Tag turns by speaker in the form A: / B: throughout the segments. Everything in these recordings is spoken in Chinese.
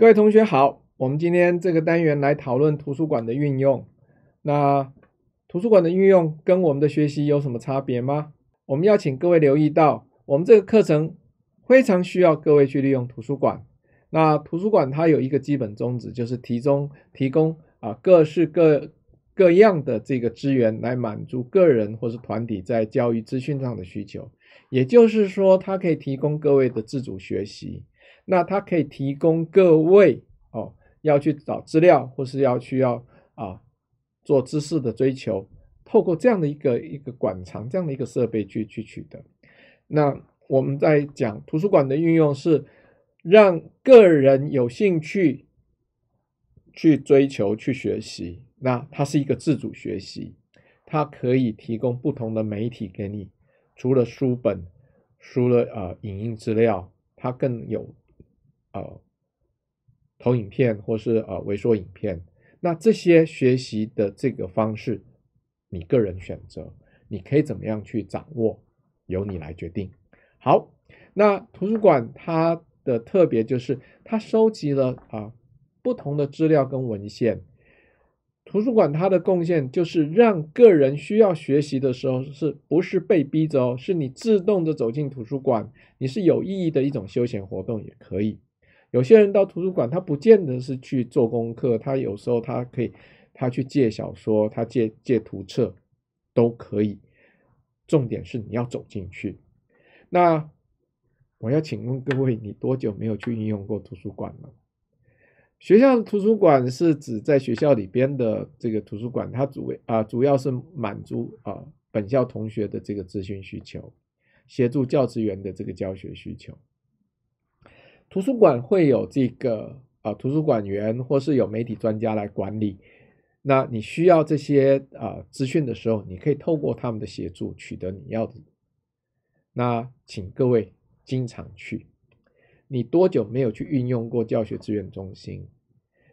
A: 各位同学好，我们今天这个单元来讨论图书馆的运用。那图书馆的运用跟我们的学习有什么差别吗？我们要请各位留意到，我们这个课程非常需要各位去利用图书馆。那图书馆它有一个基本宗旨，就是提供提供啊各式各各样的这个资源来满足个人或是团体在教育资讯上的需求。也就是说，它可以提供各位的自主学习。那它可以提供各位哦，要去找资料，或是要去要啊做知识的追求，透过这样的一个一个馆藏这样的一个设备去去取得。那我们在讲图书馆的运用是让个人有兴趣去追求去学习，那它是一个自主学习，它可以提供不同的媒体给你，除了书本，除了呃影音资料，它更有。呃，投影片或是呃微缩影片，那这些学习的这个方式，你个人选择，你可以怎么样去掌握，由你来决定。好，那图书馆它的特别就是它收集了啊不同的资料跟文献。图书馆它的贡献就是让个人需要学习的时候，是不是被逼着哦？是你自动的走进图书馆，你是有意义的一种休闲活动也可以。有些人到图书馆，他不见得是去做功课，他有时候他可以，他去借小说，他借借图册，都可以。重点是你要走进去。那我要请问各位，你多久没有去运用过图书馆了？学校的图书馆是指在学校里边的这个图书馆，它主为啊，主要是满足啊本校同学的这个咨询需求，协助教职员的这个教学需求。图书馆会有这个啊，图书馆员或是有媒体专家来管理。那你需要这些啊资讯的时候，你可以透过他们的协助取得你要的。那请各位经常去。你多久没有去运用过教学资源中心？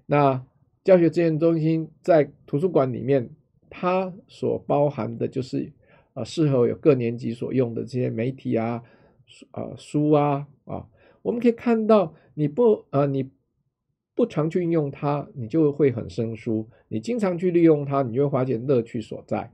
A: 那教学资源中心在图书馆里面，它所包含的就是啊，适合有各年级所用的这些媒体啊，啊书啊啊。我们可以看到，你不啊，你不常去运用它，你就会很生疏；你经常去利用它，你就会发现乐趣所在。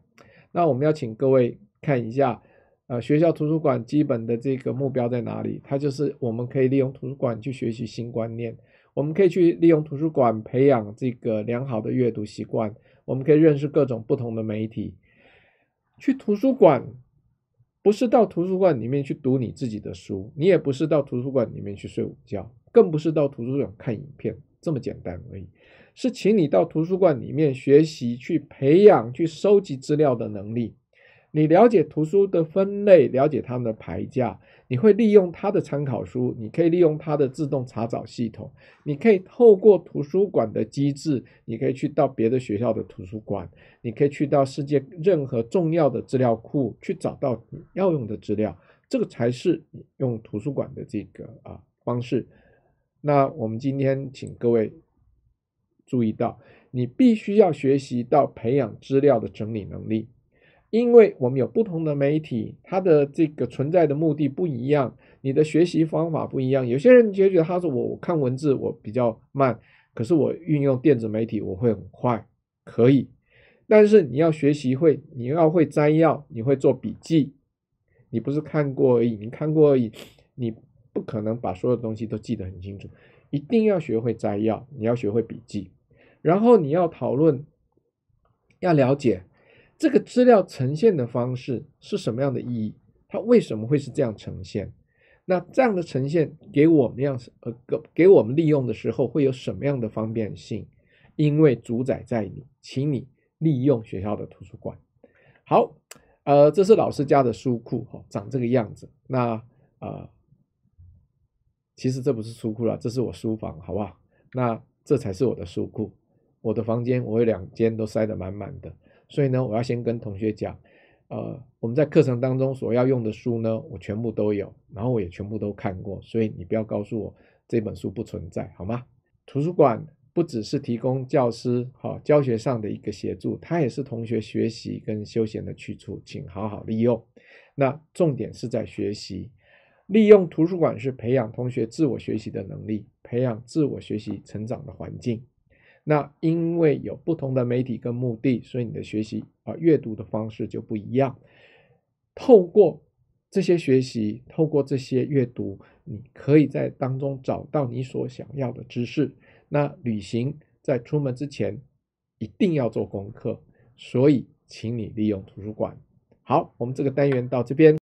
A: 那我们要请各位看一下，呃，学校图书馆基本的这个目标在哪里？它就是我们可以利用图书馆去学习新观念，我们可以去利用图书馆培养这个良好的阅读习惯，我们可以认识各种不同的媒体，去图书馆。不是到图书馆里面去读你自己的书，你也不是到图书馆里面去睡午觉，更不是到图书馆看影片这么简单而已，是请你到图书馆里面学习，去培养、去收集资料的能力。你了解图书的分类，了解他们的排价，你会利用它的参考书，你可以利用它的自动查找系统，你可以透过图书馆的机制，你可以去到别的学校的图书馆，你可以去到世界任何重要的资料库去找到你要用的资料，这个才是用图书馆的这个啊方式。那我们今天请各位注意到，你必须要学习到培养资料的整理能力。因为我们有不同的媒体，它的这个存在的目的不一样，你的学习方法不一样。有些人就觉得他说我我看文字我比较慢，可是我运用电子媒体我会很快，可以。但是你要学习会，你要会摘要，你会做笔记，你不是看过而已，你看过而已，你不可能把所有东西都记得很清楚。一定要学会摘要，你要学会笔记，然后你要讨论，要了解。这个资料呈现的方式是什么样的意义？它为什么会是这样呈现？那这样的呈现给我们样子给给我们利用的时候会有什么样的方便性？因为主宰在你，请你利用学校的图书馆。好，呃，这是老师家的书库，哈，长这个样子。那呃，其实这不是书库了，这是我书房，好不好？那这才是我的书库。我的房间，我有两间都塞得满满的。所以呢，我要先跟同学讲，呃，我们在课程当中所要用的书呢，我全部都有，然后我也全部都看过，所以你不要告诉我这本书不存在，好吗？图书馆不只是提供教师哈教学上的一个协助，它也是同学学习跟休闲的去处，请好好利用。那重点是在学习，利用图书馆是培养同学自我学习的能力，培养自我学习成长的环境。那因为有不同的媒体跟目的，所以你的学习啊阅读的方式就不一样。透过这些学习，透过这些阅读，你可以在当中找到你所想要的知识。那旅行在出门之前一定要做功课，所以请你利用图书馆。好，我们这个单元到这边。